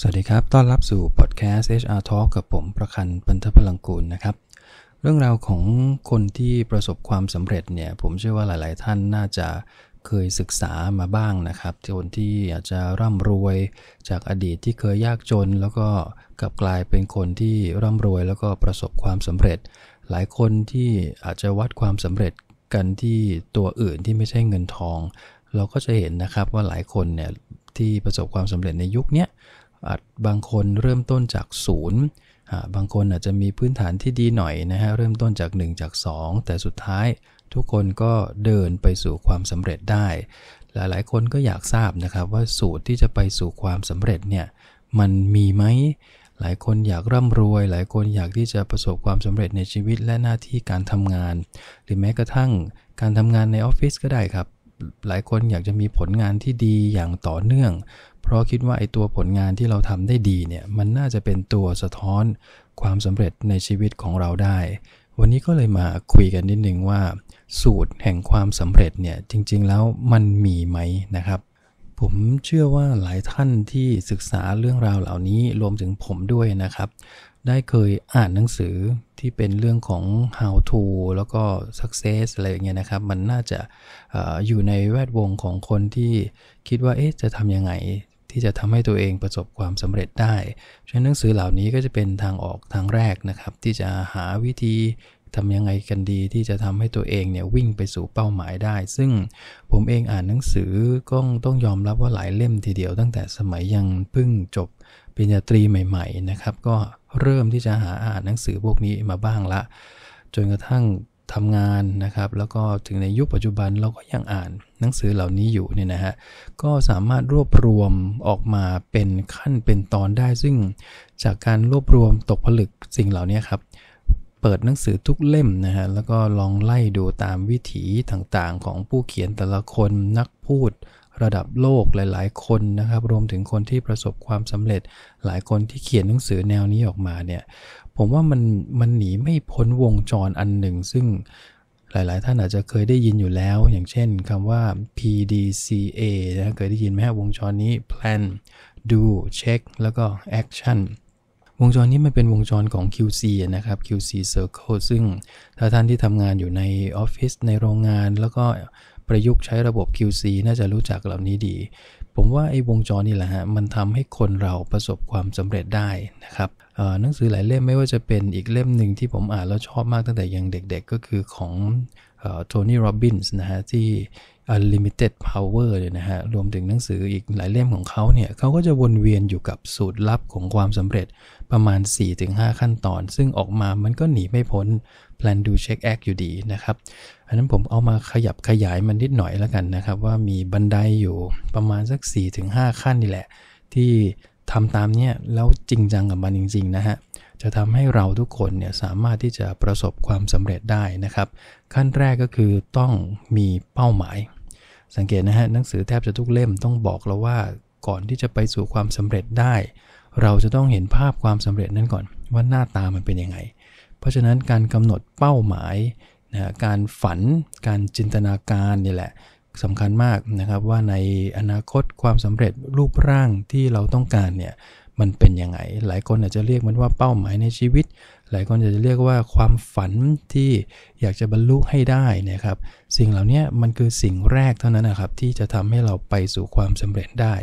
สวัสดีครับ ต้อนรับสู่พอดแคสต์ HR Talk กับผมประคันปันทพลังกูลนะครับ เรื่องราวของคนที่ประสบความสำเร็จเนี่ย ผมเชื่อว่าหลายๆ ท่านน่าจะเคยศึกษามาบ้างนะครับ คนที่อาจจะร่ำรวยจากอดีตที่เคยยากจน แล้วก็กลับกลายเป็นคนที่ร่ำรวยแล้วก็ประสบความสำเร็จ หลายคนที่อาจจะวัดความสำเร็จกันที่ตัวอื่นที่ไม่ใช่เงินทอง เราก็จะเห็นนะครับว่าหลายคนเนี่ยที่ประสบความสำเร็จในยุคนี้อาจบางคนเริ่มต้นจากศูนย์ บางคนอาจจะมีพื้นฐานที่ดีหน่อยนะฮะ เริ่มต้นจาก1จาก2แต่สุดท้ายทุกคนก็เดินไปสู่ความสำเร็จได้ หลายๆคนก็อยากทราบนะครับ ว่าสูตรที่จะไปสู่ความสำเร็จเนี่ยมันมีไหมหลายคนอยากร่ำรวย หลายคนอยากที่จะประสบความสำเร็จในชีวิตและหน้าที่การทำงาน หรือแม้กระทั่งการทำงานในออฟฟิศก็ได้ครับ หลายคนอยากจะมีผลงานที่ดีอย่างต่อเนื่องเพราะคิดว่าไอตัวผลงานที่เราทำได้ดีเนี่ยมันน่าจะเป็นตัวสะท้อนความสำเร็จในชีวิตของเราได้ วันนี้ก็เลยมาคุยกันนิดนึงว่า สูตรแห่งความสำเร็จเนี่ยจริง ๆแล้วมันมีไหมนะครับ ผมเชื่อว่าหลายท่านที่ศึกษาเรื่องราวเหล่านี้รวมถึงผมด้วยนะครับ ได้เคยอ่านหนังสือที่เป็นเรื่องของ how to แล้วก็ success อะไรอย่างเงี้ยนะครับมันน่าจะออยู่ในแวดวงของคนที่คิดว่าเอ๊ะจะทำยังไงที่จะทำให้ตัวเองประสบความสำเร็จได้ฉะนั้นหนังสือเหล่านี้ก็จะเป็นทางออกทางแรกนะครับ ที่จะหาวิธีทำยังไงกันดี ที่จะทำให้ตัวเองเนี่ยวิ่งไปสู่เป้าหมายได้ ซึ่งผมเองอ่านหนังสือก็ต้องยอมรับว่าหลายเล่มทีเดียวตั้งแต่สมัยยังเพิ่งจบปริญญาตรีใหม่ๆนะครับก็เริ่มที่จะหาอ่านหนังสือพวกนี้มาบ้างละ จนกระทั่งทำงานนะครับแล้วก็ถึงในยุคปัจจุบันเราก็ยังอ่านหนังสือเหล่านี้อยู่เนี่ยนะฮะ ก็สามารถรวบรวมออกมาเป็นขั้นเป็นตอนได้ซึ่งจากการรวบรวมตกผลึก สิ่งเหล่านี้ครับ เปิดหนังสือทุกเล่มนะฮะแล้วก็ลองไล่ดูตามวิถีต่างๆ ของผู้เขียนแต่ละคนนักพูดระดับโลกหลาย ๆคนนะครับ รวมถึงคนที่ประสบความสำเร็จ หลายคนที่เขียนหนังสือแนวนี้ออกมาเนี่ย ผมว่ามันมันหนีไม่พ้นวงจรอันหนึ่ง ซึ่งหลายๆ ท่านอาจจะเคยได้ยินอยู่แล้ว อย่างเช่นคำว่า PDCA นะเคยได้ยินไหมฮะวงจรนี้ plan do check แล้วก็ action วงจรนี้มันเป็นวงจรของ QC นะครับ QC circle ซึ่งถ้าท่านที่ทำงานอยู่ในออฟฟิศในโรงงาน แล้วก็ประยุกต์ใช้ระบบ QC น่าจะรู้จักเหล่านี้ดีผมว่าไอ้วงจรนี่แหละฮะ มันทำให้คนเราประสบความสำเร็จได้นะครับหนังสือหลายเล่มไม่ว่าจะเป็นอีกเล่มหนึ่งที่ผมอ่านแล้วชอบมากตั้งแต่ยังเด็กๆก็คือของโทนี่โรบินส์ นะฮะ ที่ Unlimited Power เลยนะฮะ รวมถึงหนังสืออีกหลายเล่มของเขาเนี่ยเขาก็จะวนเวียนอยู่กับสูตรลับของความสำเร็จประมาณ 4-5 ขั้นตอน ซึ่งออกมามันก็หนีไม่พ้น Plan Do Check Act อยู่ดีนะครับอันนั้นผมเอามาขยับขยายมันนิดหน่อยแล้วกันนะครับ ว่ามีบันไดอยู่ประมาณสัก 4-5 ขั้นนี่แหละ ที่ทำตามเนี่ยแล้วจริงจังกับมันจริงๆนะฮะจะทำให้เราทุกคนเนี่ยสามารถที่จะประสบความสำเร็จได้นะครับ ขั้นแรกก็คือต้องมีเป้าหมาย สังเกตนะฮะหนังสือแทบจะทุกเล่มต้องบอกเราว่า ก่อนที่จะไปสู่ความสำเร็จได้ เราจะต้องเห็นภาพความสำเร็จนั้นก่อนว่าหน้าตามันเป็นยังไง เพราะฉะนั้นการกำหนดเป้าหมายนะการฝันการจินตนาการนี่แหละสำคัญมากนะครับ ว่าในอนาคตความสำเร็จรูปร่างที่เราต้องการเนี่ยมันเป็นยังไง หลายคนอาจจะเรียกมันว่าเป้าหมายในชีวิต หลายคนอาจจะเรียกว่าความฝันที่อยากจะบรรลุให้ได้นะครับ สิ่งเหล่านี้มันคือสิ่งแรกเท่านั้นนะครับที่จะทำให้เราไปสู่ความสำเร็จได้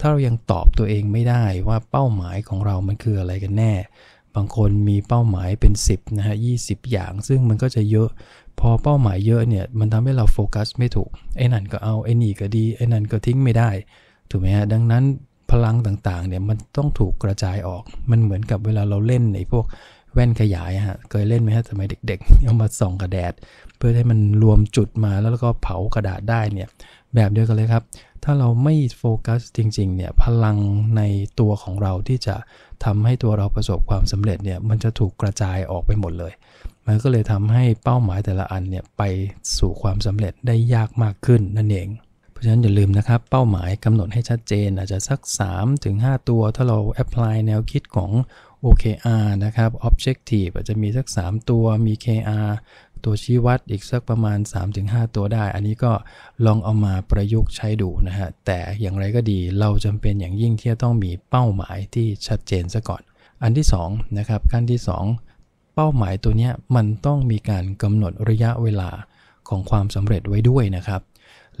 ถ้าเรายังตอบตัวเองไม่ได้ว่าเป้าหมายของเรา มันคืออะไรกันแน่ บางคนมีเป้าหมายเป็น 10นะฮะยีอย่าง ซึ่งมันก็จะเยอะ พอเป้าหมายเยอะเนี่ย มันทำให้เราโฟกัสไม่ถูกไอ้นั่นก็เอาไอ้นี่ก็ดีไอ้นั่นก็ทิ้งไม่ได้ ถูกไหมฮะ ดังนั้นพลังต่างๆเนี่ยมันต้องถูกกระจายออก มันเหมือนกับเวลาเราเล่นในพวกแว่นขยายฮะ เคยเล่นไหมฮะ สมัยเด็กๆเอามาส่องกระแดดเพื่อให้มันรวมจุดมาแล้วก็เผากระดาษได้เนี่ยแบบเดียวกันเลยครับ ถ้าเราไม่โฟกัสจริงๆเนี่ยพลังในตัวของเราที่จะทำให้ตัวเราประสบความสำเร็จเนี่ยมันจะถูกกระจายออกไปหมดเลย มันก็เลยทำให้เป้าหมายแต่ละอันเนี่ยไปสู่ความสำเร็จได้ยากมากขึ้นนั่นเองราะฉะนั้นอย่าลืมนะครับเป้าหมายกำหนดให้ชัดเจน อาจจะสัก 3-5ตัว ถ้าเราแอพพลายแนวคิดของ OKR นะครับ Objective อาจจะมีสัก 3 ตัวมี KR ตัวชี้วัดอีกสักประมาณ3-5ตัวได้ อันนี้ก็ลองเอามาประยุกต์ใช้ดูนะฮะแต่อย่างไรก็ดีเราจำเป็นอย่างยิ่งที่จะต้องมีเป้าหมายที่ชัดเจนซะก่อน อันที่ 2 นะครับขั้นที่ 2 เป้าหมายตัวนี้มันต้องมีการกำหนดระยะเวลาของความสำเร็จไว้ด้วยนะครับ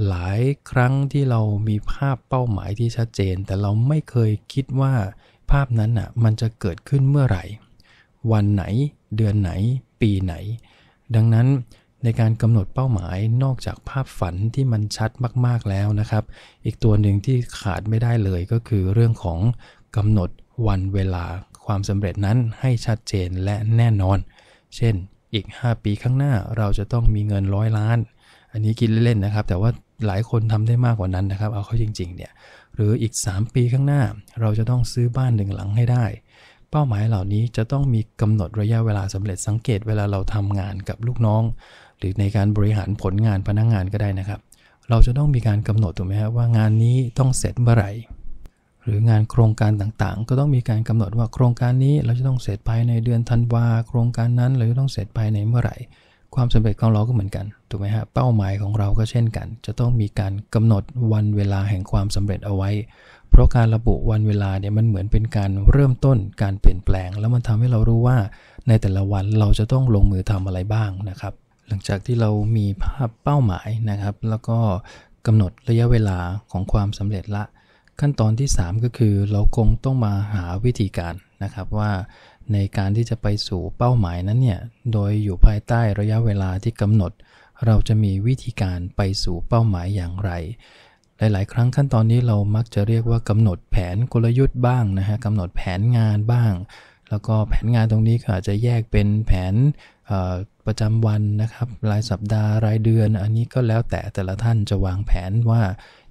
หลายครั้งที่เรามีภาพเป้าหมายที่ชัดเจน แต่เราไม่เคยคิดว่า ภาพนั้นอ่ะมันจะเกิดขึ้นเมื่อไหร่ วันไหน เดือนไหน ปีไหน ดังนั้นในการกำหนดเป้าหมายนอกจากภาพฝันที่มันชัดมากๆแล้วนะครับ อีกตัวหนึ่งที่ขาดไม่ได้เลยก็คือเรื่องของกำหนดวันเวลา ความสำเร็จนั้นให้ชัดเจนและแน่นอน เช่นอีก 5 ปีข้างหน้าเราจะต้องมีเงินร้อยล้าน อันนี้คิดเล่นๆนะครับแต่ว่าหลายคนทำได้มากกว่านั้นนะครับ เอาเข้าจริงๆเนี่ยหรืออีก 3 ปีข้างหน้า เราจะต้องซื้อบ้านหนึ่งหลังให้ได้ เป้าหมายเหล่านี้จะต้องมีกำหนดระยะเวลาสำเร็จสังเกตเวลาเราทำงานกับลูกน้อง หรือในการบริหารผลงานพนักงงานก็ได้นะครับ เราจะต้องมีการกำหนดถูกไหมครับว่างานนี้ต้องเสร็จเมื่อไหร่ หรืองานโครงการต่างๆ ก็ต้องมีการกำหนดว่าโครงการนี้ เราจะต้องเสร็จภายในเดือนธันวาโครงการนั้นเราจะต้องเสร็จภายในเมื่อไหร่ความสำเร็จของเราก็เหมือนกัน ถูกไหมฮะเป้าหมายของเราก็เช่นกัน จะต้องมีการกำหนดวันเวลาแห่งความสำเร็จเอาไว้ เพราะการระบุวันเวลาเนี่ยมันเหมือนเป็นการเริ่มต้นการเปลี่ยนแปลง แล้วมันทำให้เรารู้ว่า ในแต่ละวันเราจะต้องลงมือทำอะไรบ้างนะครับ หลังจากที่เรามีภาพเป้าหมายนะครับ แล้วก็กำหนดระยะเวลาของความสำเร็จละ ขั้นตอนที่3ก็คือเราคงต้องมาหาวิธีการนะครับว่าในการที่จะไปสู่เป้าหมายนั้นเนี่ย โดยอยู่ภายใต้ระยะเวลาที่กำหนด เราจะมีวิธีการไปสู่เป้าหมายอย่างไร หลายๆ ครั้งขั้นตอนนี้เรามักจะเรียกว่ากำหนดแผนกลยุทธ์บ้างนะฮะกำหนดแผนงานบ้าง แล้วก็แผนงานตรงนี้ก็อาจจะแยกเป็นแผนประจำวันนะครับ รายสัปดาห์ รายเดือน อันนี้ก็แล้วแต่แต่ละท่านจะวางแผนว่า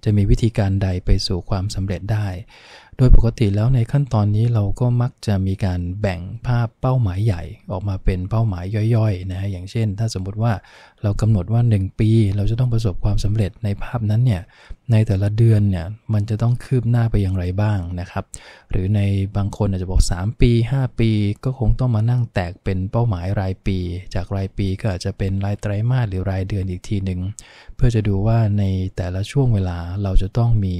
จะมีวิธีการใดไปสู่ความสำเร็จได้โดยปกติแล้วในขั้นตอนนี้เราก็มักจะมีการแบ่งภาพเป้าหมายใหญ่ออกมาเป็นเป้าหมายย่อย ๆ นะฮะอย่างเช่น ถ้าสมมุติว่าเรากำหนดว่า1ปี เราจะต้องประสบความสำเร็จในภาพนั้นเนี่ย ในแต่ละเดือนเนี่ยมันจะต้องคืบหน้าไปอย่างไรบ้างนะครับ หรือในบางคนอาจจะบอก 3 ปี 5 ปีก็คงต้องมานั่งแตกเป็นเป้าหมายรายปี จากรายปี ก็อาจจะเป็นรายไตรมาสหรือรายเดือนอีกทีหนึ่งเพื่อจะดูว่าในแต่ละช่วงเวลาเราจะต้องมี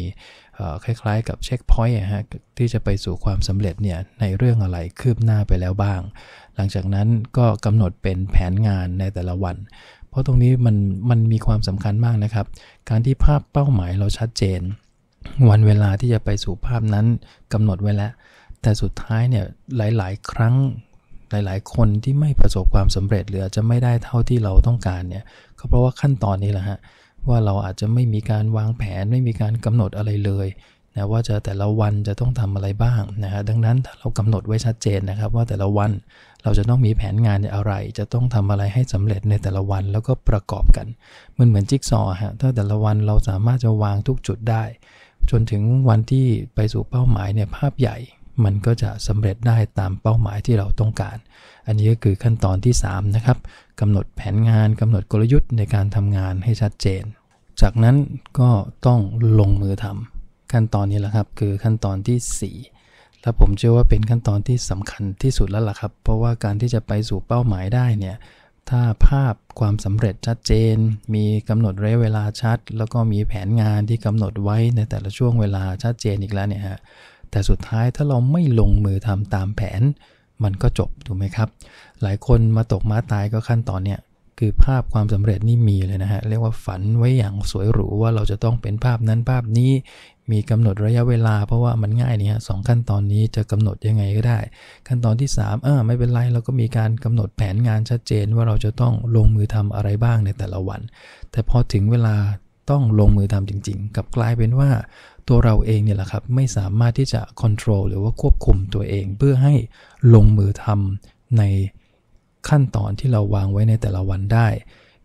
คล้ายๆกับเช็คพอยต์ฮะที่จะไปสู่ความสำเร็จเนี่ย ในเรื่องอะไรคืบหน้าไปแล้วบ้าง หลังจากนั้นก็กำหนดเป็นแผนงานในแต่ละวัน เพราะตรงนี้มันมันมีความสำคัญมากนะครับ การที่ภาพเป้าหมายเราชัดเจน วันเวลาที่จะไปสู่ภาพนั้นกำหนดไว้แล้ว แต่สุดท้ายเนี่ยหลายๆ ครั้งหลายๆคนที่ไม่ประสบความสำเร็จหรือจะไม่ได้เท่าที่เราต้องการเนี่ยก็เพราะว่าขั้นตอนนี้แหละฮะว่าเราอาจจะไม่มีการวางแผนไม่มีการกำหนดอะไรเลยนะว่าจะแต่ละวันจะต้องทำอะไรบ้างนะฮะดังนั้นถ้าเรากำหนดไว้ชัดเจนนะครับว่าแต่ละวันเราจะต้องมีแผนงานอะไร จะต้องทำอะไรให้สำเร็จในแต่ละวันแล้วก็ประกอบกันมันเหมือนจิ๊กซอ์ฮะถ้าแต่ละวันเราสามารถจะวางทุกจุดได้ จนถึงวันที่ไปสู่เป้าหมายเนี่ยภาพใหญ่มันก็จะสำเร็จได้ตามเป้าหมายที่เราต้องการ อันนี้ก็คือขั้นตอนที่3นะครับ กำหนดแผนงานกำหนดกลยุทธ์ในการทำงานให้ชัดเจน จากนั้นก็ต้องลงมือทำ ขั้นตอนนี้แหละครับ คือขั้นตอนที่ 4และผมเชื่อว่าเป็นขั้นตอนที่สำคัญที่สุดแล้วล่ะครับ เพราะว่าการที่จะไปสู่เป้าหมายได้เนี่ย ถ้าภาพความสำเร็จชัดเจน มีกำหนดระยะเวลาชัด แล้วก็มีแผนงานที่กำหนดไว้ในแต่ละช่วงเวลาชัดเจนอีกแล้วเนี่ยฮะแต่สุดท้ายถ้าเราไม่ลงมือทำตามแผน มันก็จบถูกไหมครับ หลายคนมาตกม้าตายก็ขั้นตอนเนี่ยคือภาพความสำเร็จนี่มีเลยนะฮะเรียกว่าฝันไว้อย่างสวยหรู ว่าเราจะต้องเป็นภาพนั้นภาพนี้ มีกำหนดระยะเวลาเพราะว่ามันง่ายนี่ฮะสขั้นตอนนี้จะกำหนดยังไงก็ได้ ขั้นตอนที่3เออไม่เป็นไรเราก็มีการกำหนดแผนงานชัดเจน ว่าเราจะต้องลงมือทำอะไรบ้างในแต่ละวัน แต่พอถึงเวลาต้องลงมือทำจริง ๆกับกลายเป็นว่าตัวเราเองเนี่ยแหละครับไม่สามารถที่จะควบคุมหรือว่าควบคุมตัวเองเพื่อให้ลงมือทำในขั้นตอนที่เราวางไว้ในแต่ละวันได้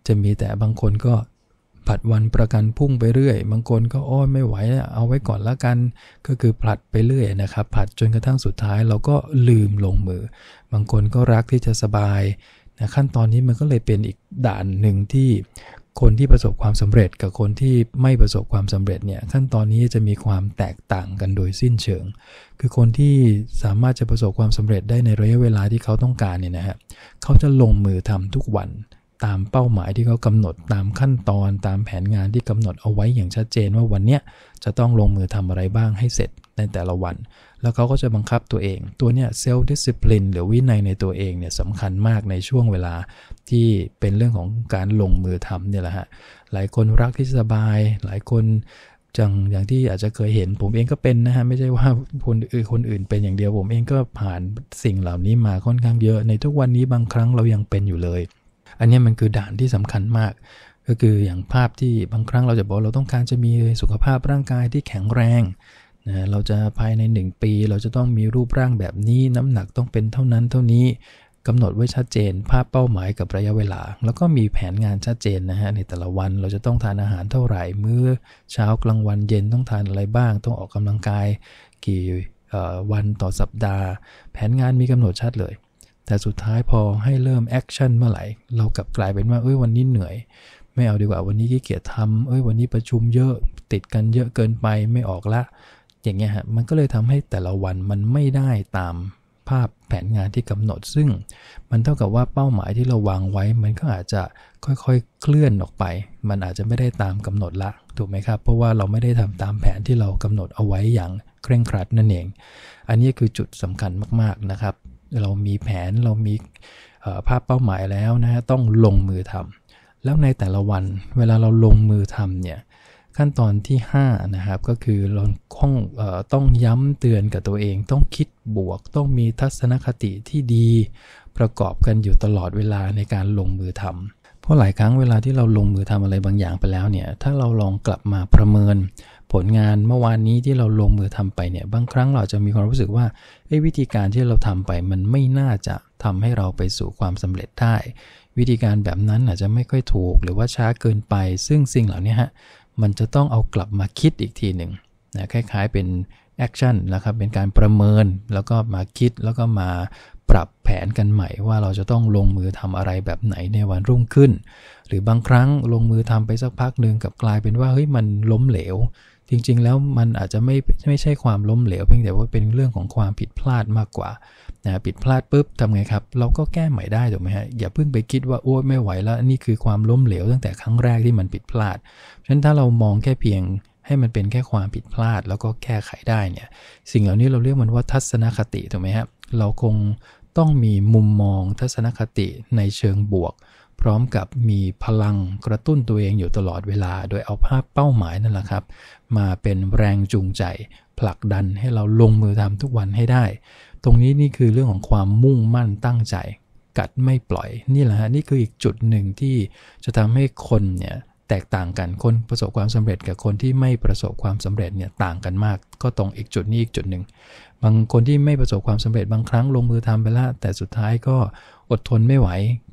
จะมีแต่บางคนก็ผัดวันประกันพุ่งไปเรื่อยบางคนก็อ้อไม่ไหวเอาไว้ก่อนละกันก็คือผลัดไปเรื่อยนะครับผัดจนกระทั่งสุดท้ายเราก็ลืมลงมือ บางคนก็รักที่จะสบายนะขั้นตอนนี้มันก็เลยเป็นอีกด่านหนึ่งที่คนที่ประสบความสำเร็จกับคนที่ไม่ประสบความสำเร็จเนี่ยขั้นตอนนี้จะมีความแตกต่างกันโดยสิ้นเชิง คือคนที่สามารถจะประสบความสำเร็จได้ในระยะเวลาที่เขาต้องการเนี่ยนะฮะเขาจะลงมือทำทุกวัน ตามเป้าหมายที่เขากำหนดตามขั้นตอนตามแผนงานที่กำหนดเอาไว้อย่างชัดเจนว่าวันเนี้ยจะต้องลงมือทำอะไรบ้างให้เสร็จในแต่ละวันแล้วเขาก็จะบังคับตัวเอง ตัวเนี้ยเซลล์ดิสซิปลินหรือวินัยในตัวเองเนี่ยสำคัญมากในช่วงเวลาที่เป็นเรื่องของการลงมือทำเนี่ยแหละฮะ หลายคนรักที่สบาย หลายคนจังอย่างที่อาจจะเคยเห็นผมเองก็เป็นนะฮะไม่ใช่ว่าคนอื่นคนอื่นเป็นอย่างเดียวผมเองก็ผ่านสิ่งเหล่านี้มาค่อนข้างเยอะในทุกวันนี้บางครั้งเรายังเป็นอยู่เลย อันนี้มันคือด่านที่สำคัญมาก ก็คืออย่างภาพที่บางครั้งเราจะบอกเราต้องการจะมีสุขภาพร่างกายที่แข็งแรงนะเราจะภายใน1ปีเราจะต้องมีรูปร่างแบบนี้น้ำหนักต้องเป็นเท่านั้นเท่านี้กำหนดไว้ชัดเจน ภาพเป้าหมายกับระยะเวลา แล้วก็มีแผนงานชัดเจนนะฮะในแต่ละวันเราจะต้องทานอาหารเท่าไหร่มื้อเช้ากลางวันเย็นต้องทานอะไรบ้าง ต้องออกกำลังกาย กี่วันต่อสัปดาห์ แผนงานมีกำหนดชัดเลย แต่สุดท้ายพอให้เริ่มแอคชั่นเมื่อไหร่ เรากลับกลายเป็นว่าเอ้ยวันนี้เหนื่อย ไม่เอาดีกว่าวันนี้ขี้เกียจทำเอ้ยวันนี้ประชุมเยอะติดกันเยอะเกินไปไม่ออกละอย่างเงี้ยฮะมันก็เลยทำให้แต่ละวันมันไม่ได้ตามภาพแผนงานที่กำหนด ซึ่งมันเท่ากับว่าเป้าหมายที่เราวางไว้ มันก็อาจจะค่อยๆเคลื่อนออกไป มันอาจจะไม่ได้ตามกำหนดละถูกไหมครับเพราะว่าเราไม่ได้ทำตามแผนที่เรากำหนดเอาไว้อย่างเคร่งครัดนั่นเอง อันนี้คือจุดสำคัญมากๆนะครับเรามีแผนเรามีภาพเป้าหมายแล้วนะต้องลงมือทำ แล้วในแต่ละวันเวลาเราลงมือทำเนี่ยขั้นตอนที่5นะครับก็คือเราต้องต้องย้ำเตือนกับตัวเอง ต้องคิดบวก ต้องมีทัศนคติที่ดี ประกอบกันอยู่ตลอดเวลาในการลงมือทำเพราะหลายครั้งเวลาที่เราลงมือทำอะไรบางอย่างไปแล้วเนี่ยถ้าเราลองกลับมาประเมิน ผลงานเมื่อวานนี้ที่เราลงมือทำไปเนี่ยบางครั้งเราจะมีความรู้สึกว่าวิธีการที่เราทำไปมันไม่น่าจะทำให้เราไปสู่ความสำเร็จได้วิธีการแบบนั้นอาจจะไม่ค่อยถูก หรือว่าช้าเกินไปซึ่งสิ่งเหล่านี้ฮะมันจะต้องเอากลับมาคิดอีกทีหนึ่งนะคล้ายๆเป็นแอคชั่นนะครับเป็นการประเมินแล้วก็มาคิดแล้วก็มาปรับแผนกันใหม่ ว่าเราจะต้องลงมือทำอะไรแบบไหนในวันรุ่งขึ้น หรือบางครั้งลงมือทำไปสักพักหนึ่งกับกลายเป็นว่าเฮ้ยมันล้มเหลวจริง ๆ แล้วมันอาจจะไม่ไม่ใช่ความล้มเหลวเพียงแต่ว่าเป็นเรื่องของความผิดพลาดมากกว่านะผิดพลาดปุ๊บทำไงครับ เราก็แก้ใหม่ได้ถูกไหมฮะอย่าเพิ่งไปคิดว่าโอ้ไม่ไหวแล้วนี่คือความล้มเหลวตั้งแต่ครั้งแรกที่มันผิดพลาดฉะนั้นถ้าเรามองแค่เพียงให้มันเป็นแค่ความผิดพลาด แล้วก็แก้ไขได้เนี่ย สิ่งเหล่านี้เราเรียกมันว่าทัศนคติถูกไหมฮะเราคงต้องมีมุมมองทัศนคติในเชิงบวกพร้อมกับมีพลังกระตุ้นตัวเองอยู่ตลอดเวลาโดยเอาภาพเป้าหมายนั่นแหละครับ มาเป็นแรงจูงใจ ผลักดันให้เราลงมือทำทุกวันให้ได้ ตรงนี้นี่คือเรื่องของความมุ่งมั่นตั้งใจ กัดไม่ปล่อย นี่แหละฮะนี่คืออีกจุดหนึ่งที่จะทำให้คนเนี่ยแตกต่างกันคนประสบความสำเร็จกับคนที่ไม่ประสบความสำเร็จเนี่ยต่างกันมากก็ตรงอีกจุดนี้อีกจุดหนึ่งบางคนที่ไม่ประสบความสำเร็จบางครั้งลงมือทำไปละแต่สุดท้ายก็อดทนไม่ไหว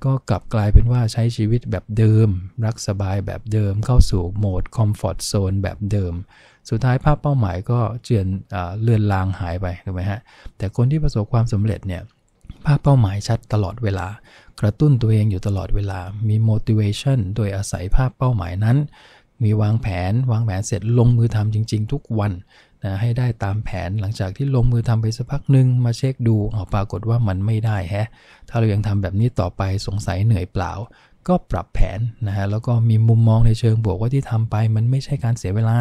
ก็กลับกลายเป็นว่าใช้ชีวิตแบบเดิม รักสบายแบบเดิม เข้าสู่โหมดคอมฟอร์ทโซนแบบเดิม สุดท้ายภาพเป้าหมายก็เจือนเลือนลางหายไปถูกไหมฮะแต่คนที่ประสบความสำเร็จเนี่ยภาพเป้าหมายชัดตลอดเวลากระตุ้นตัวเองอยู่ตลอดเวลา มี motivation โดยอาศัยภาพเป้าหมายนั้น มีวางแผนวางแผนเสร็จลงมือทำจริงๆทุกวันนะให้ได้ตามแผนหลังจากที่ลงมือทำไปสักพักหนึ่งมาเช็คดูออกปรากฏว่ามันไม่ได้แฮะถ้าเรายังทำแบบนี้ต่อไปสงสัยเหนื่อยเปล่า ก็ปรับแผนนะฮะแล้วก็มีมุมมองในเชิงบวกว่าที่ทำไปมันไม่ใช่การเสียเวลา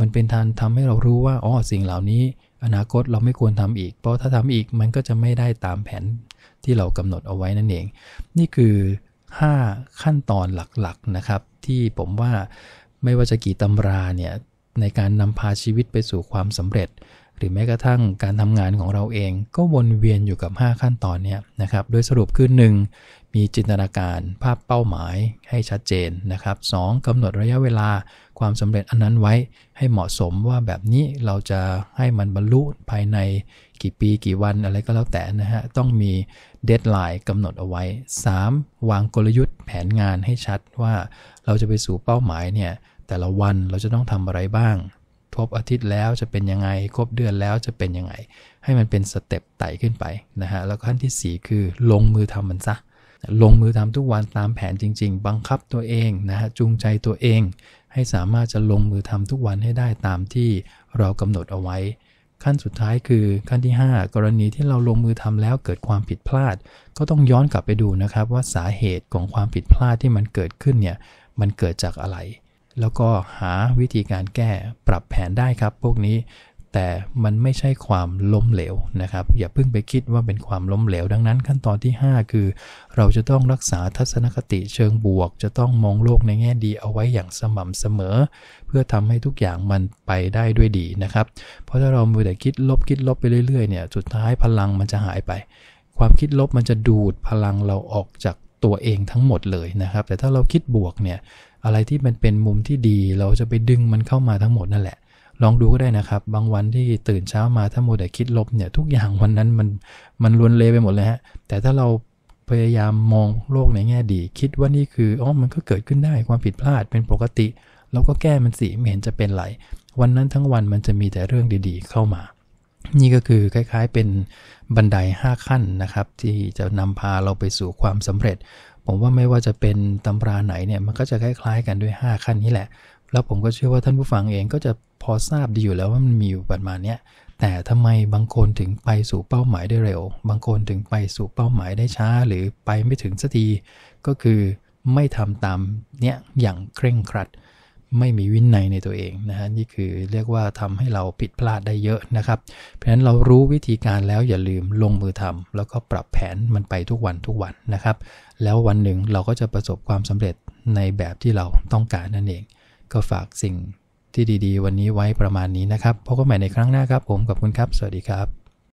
มันเป็นทานทำให้เรารู้ว่าอ๋อสิ่งเหล่านี้ อนาคตเราไม่ควรทำอีก เพราะถ้าทำอีกมันก็จะไม่ได้ตามแผนที่เรากำหนดเอาไว้นั่นเอง นี่คือ 5 ขั้นตอนหลักๆนะครับ ที่ผมว่าไม่ว่าจะกี่ตำราเนี่ยในการนำพาชีวิตไปสู่ความสำเร็จ หรือแม้กระทั่งการทำงานของเราเอง ก็วนเวียนอยู่กับ 5 ขั้นตอนเนี่ยนะครับโดยสรุปคือ 1. มีจินตนาการภาพเป้าหมายให้ชัดเจนนะครับ 2. กำหนดระยะเวลาความสำเร็จอันนั้นไว้ให้เหมาะสมว่าแบบนี้เราจะให้มันบรรลุภายในกี่ปีกี่วันอะไรก็แล้วแต่นะฮะ ต้องมีเดทไลน์กำหนดเอาไว้ 3. วางกลยุทธ์แผนงานให้ชัดว่าเราจะไปสู่เป้าหมายเนี่ย แต่ละวันเราจะต้องทำอะไรบ้างครบอาทิตย์แล้วจะเป็นยังไงครบเดือนแล้วจะเป็นยังไง ให้มันเป็นสเต็ปไต่ขึ้นไปนะฮะแล้วขั้นที่ 4 คือลงมือทำามันซะ ลงมือทำทุกวันตามแผนจริง ๆ บังคับตัวเองนะฮะจูงใจตัวเอง ให้สามารถจะลงมือทำทุกวันให้ได้ตามที่เรากำหนดเอาไว้ขั้นสุดท้ายคือ ขั้นที่ 5 กรณีที่เราลงมือทำแล้วเกิดความผิดพลาด ก็ต้องย้อนกลับไปดูนะครับ ว่าสาเหตุของความผิดพลาดที่มันเกิดขึ้นเนี่ย มันเกิดจากอะไร แล้วก็หาวิธีการแก้ปรับแผนได้ครับ พวกนี้แต่มันไม่ใช่ความล้มเหลวนะครับ อย่าเพิ่งไปคิดว่าเป็นความล้มเหลว ดังนั้นขั้นตอนที่ 5 คือ เราจะต้องรักษาทัศนคติเชิงบวกจะต้องมองโลกในแง่ดีเอาไว้อย่างสม่ำเสมอ เพื่อทำให้ทุกอย่างมันไปได้ด้วยดีนะครับเพราะถ้าเราไปแต่คิดลบคิดลบไปเรื่อยๆเนี่ยสุดท้ายพลังมันจะหายไป ความคิดลบมันจะดูดพลังเราออกจากตัวเองทั้งหมดเลยนะครับ แต่ถ้าเราคิดบวกเนี่ยอะไรที่มันเป็นมุมที่ดีเราจะไปดึงมันเข้ามาทั้งหมดนั่นแหละลองดูก็ได้นะครับบางวันที่ตื่นเช้ามา ถ้าโมแต่คิดลบเนี่ยทุกอย่างวันนั้นมันมันลวนเลไปหมดเลยฮะแต่ถ้าเราพยายามมองโลกในแง่ดีคิดว่านี่คืออ๋อมันก็เกิดขึ้นได้ความผิดพลาดเป็นปกติเราก็แก้มันสิไม่เห็นจะเป็นไรวันนั้นทั้งวันมันจะมีแต่เรื่องดีๆ เข้ามา นี่ก็คือคล้าย ๆ เป็นบันได 5 ขั้นนะครับ ที่จะนำพาเราไปสู่ความสำเร็จ ผมว่าไม่ว่าจะเป็นตำราไหนเนี่ยมันก็จะคล้ายๆกันด้วย 5 ขั้นนี้แหละแล้วผมก็เชื่อว่าท่านผู้ฟังเองก็จะพอทราบดีอยู่แล้วว่ามันมีอยู่ประมาณนี้แต่ทำไมบางคนถึงไปสู่เป้าหมายได้เร็ว บางคนถึงไปสู่เป้าหมายได้ช้า หรือไปไม่ถึงสักที ก็คือไม่ทำตามเนี้ยอย่างเคร่งครัด ไม่มีวินัยในตัวเองนะฮะ นี่คือเรียกว่าทำให้เราผิดพลาดได้เยอะนะครับ เพราะฉะนั้นเรารู้วิธีการแล้วอย่าลืมลงมือทำแล้วก็ปรับแผนมันไปทุกวันทุกวันนะครับ แล้ววันหนึ่งเราก็จะประสบความสำเร็จในแบบที่เราต้องการนั่นเองก็ฝากสิ่งที่ดีๆวันนี้ไว้ประมาณนี้นะครับ พบกันใหม่ในครั้งหน้าครับ ผมกับคุณครับ สวัสดีครับ